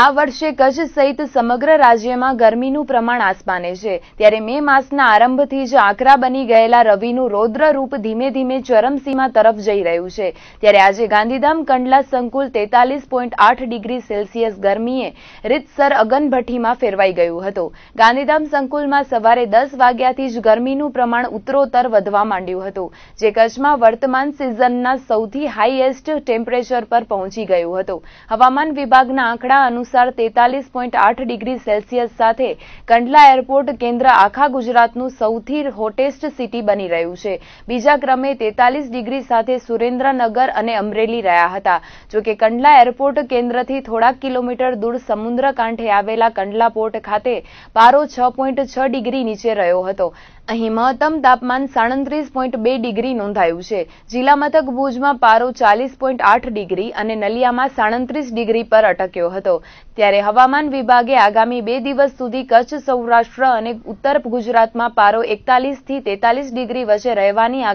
આ વર્ષે કચ્છ સહિત સમગ્ર રાજ્યમાં ગરમીનું પ્રમાણ આસમાને છે ત્યારે મે માસના આરંભથી જ આકરા બની ગયેલા રવિનું રૌદ્ર ધીમે ધીમે ચરમસીમા તરફ જઈ રહ્યું છે ત્યારે આજે ગાંધીધામ કંડલા સંકુલ તેતાલીસ પોઈન્ટ આઠ ડિગ્રી સેલ્સિયસ ગરમીએ રીતસર અગનભઠ્ઠીમાં ફેરવાઈ ગયું હતું ગાંધીધામ સંકુલમાં સવારે દસ વાગ્યાથી જ ગરમીનું પ્રમાણ ઉત્તરોત્તર વધવા માંડ્યું હતું જે કચ્છમાં વર્તમાન સિઝનના સૌથી હાઈએસ્ટ ટેમ્પરેચર પર પહોંચી ગયું હતું હવામાન વિભાગના આંકડા અનુસાર અનુસાર તેતાલીસ પોઈન્ટ આઠ ડિગ્રી સેલ્સિયસ સાથે કંડલા એરપોર્ટ કેન્દ્ર આખા ગુજરાતનું સૌથી હોટેસ્ટ સિટી બની રહ્યું છે બીજા ક્રમે તેતાલીસ ડિગ્રી સાથે સુરેન્દ્રનગર અને અમરેલી રહ્યા હતા જોકે કંડલા એરપોર્ટ કેન્દ્રથી થોડાક કિલોમીટર દૂર સમુદ્ર કાંઠે આવેલા કંડલા પોર્ટ ખાતે પારો છ પોઈન્ટ છ ડિગ્રી નીચે રહ્યો હતો અહીં મહત્તમ તાપમાન સાડત્રીસ પોઈન્ટ બે ડિગ્રી નોંધાયું છે જિલ્લા મથક ભુજમાં પારો ચાલીસ પોઈન્ટ આઠ ડિગ્રી અને નલિયામાં સાડત્રીસ ડિગ્રી પર અટક્યો હતો ત્યારે હવામાન વિભાગે આગામી બે દિવસ સુધી કચ્છ સૌરાષ્ટ્ર અને ઉત્તર ગુજરાતમાં પારો એકતાલીસથી તેતાલીસ ડિગ્રી વચ્ચે રહેવાની